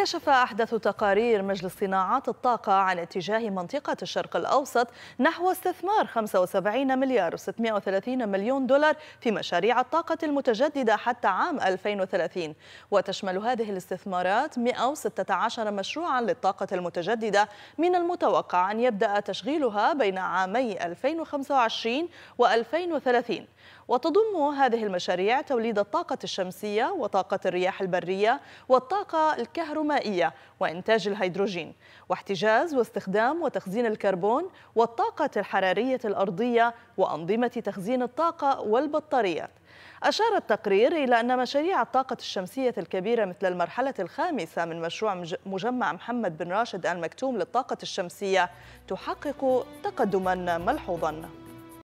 كشف أحدث تقارير مجلس صناعات الطاقة عن اتجاه منطقة الشرق الأوسط نحو استثمار 75 مليار و630 مليون دولار في مشاريع الطاقة المتجددة حتى عام 2030 وتشمل هذه الاستثمارات 116 مشروعا للطاقة المتجددة من المتوقع أن يبدأ تشغيلها بين عامي 2025 و2030 وتضم هذه المشاريع توليد الطاقة الشمسية وطاقة الرياح البرية والطاقة الكهرومغناطيسية المائية وإنتاج الهيدروجين واحتجاز واستخدام وتخزين الكربون والطاقة الحرارية الأرضية وأنظمة تخزين الطاقة والبطاريات أشار التقرير إلى أن مشاريع الطاقة الشمسية الكبيرة مثل المرحلة الخامسة من مشروع مجمع محمد بن راشد آل مكتوم للطاقة الشمسية تحقق تقدما ملحوظا